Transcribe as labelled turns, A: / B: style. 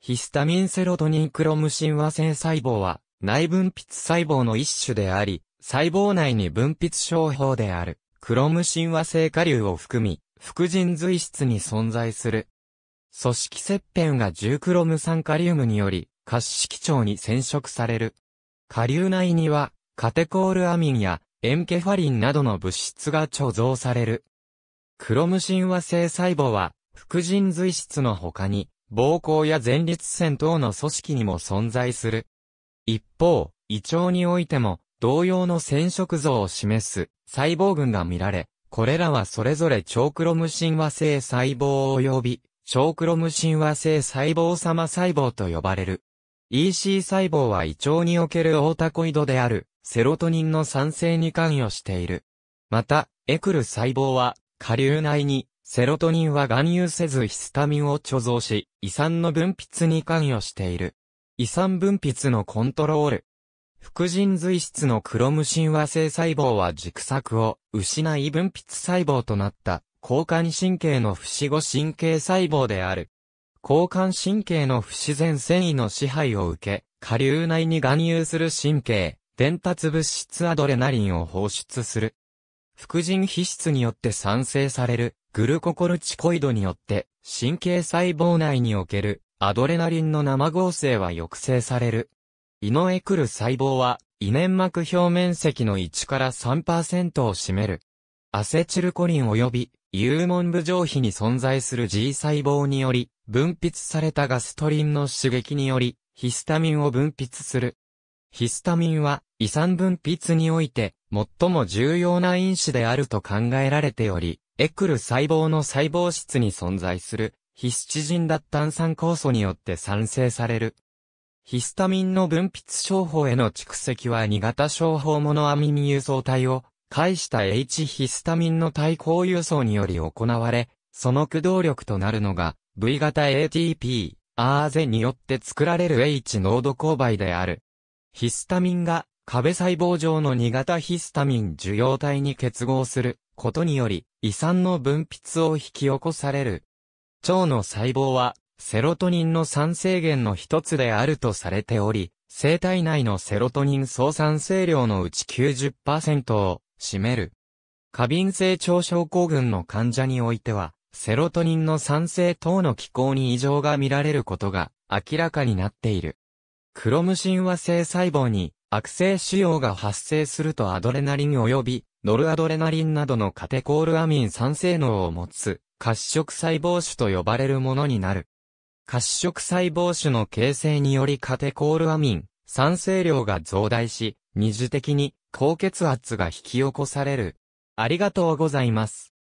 A: ヒスタミンセロトニンクロム神話性細胞は内分泌細胞の一種であり、細胞内に分泌症法であるクロム神話性下流を含み、副腎髄質に存在する。組織切片が10クロム酸カリウムにより、褐色腸に染色される。下流内には、カテコールアミンやエンケファリンなどの物質が貯蔵される。クロム神話性細胞は、副腎髄質の他に、膀胱や前立腺等の組織にも存在する。一方、胃腸においても、同様の染色像を示す細胞群が見られ、これらはそれぞれ超クロムン和性細胞及び、超クロムン和性細胞様細胞と呼ばれる。EC 細胞は胃腸におけるオータコイドである、セロトニンの産生に関与している。また、エクル細胞は、下流内にセロトニンは含有せずヒスタミンを貯蔵し、胃酸の分泌に関与している。胃酸分泌のコントロール。副腎髄質のクロム神話和性細胞は軸索を失い分泌細胞となった交換神経の不死後神経細胞である。交換神経の不自然繊維の支配を受け、下流内に含有する神経、伝達物質アドレナリンを放出する。副腎皮質によって産生されるグルココルチコイドによって、神経細胞内におけるアドレナリンの生合成は抑制される。胃のエクル細胞は、胃粘膜表面積の1から3%を占める。アセチルコリン及び、幽門部上皮に存在する G 細胞により、分泌されたガストリンの刺激により、ヒスタミンを分泌する。ヒスタミンは、遺産分泌において、最も重要な因子であると考えられており、エクル細胞の細胞質に存在する、ヒスチジン脱炭酸酵素によって産生される。ヒスタミンの分泌症法への蓄積は2型症法モノアミミ輸送体を介した H ヒスタミンの対抗輸送により行われ、その駆動力となるのが V 型 ATP、アーゼによって作られる H 濃度勾配である。ヒスタミンが壁細胞上の2型ヒスタミン受容体に結合することにより、胃酸の分泌を引き起こされる。腸の細胞は、セロトニンの酸性源の一つであるとされており、生体内のセロトニン総酸性量のうち90%を占める。過敏性腸症候群の患者においては、セロトニンの酸性等の気候に異常が見られることが明らかになっている。クロムシンは性細胞に悪性腫瘍が発生するとアドレナリン及びノルアドレナリンなどのカテコールアミン酸性能を持つ、褐色細胞種と呼ばれるものになる。褐色細胞種の形成によりカテコールアミン、酸性量が増大し、二次的に高血圧が引き起こされる。ありがとうございます。